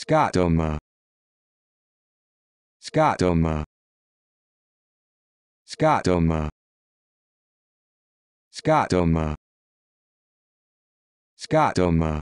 Skatoma Skatoma Skatoma Skatoma Skatoma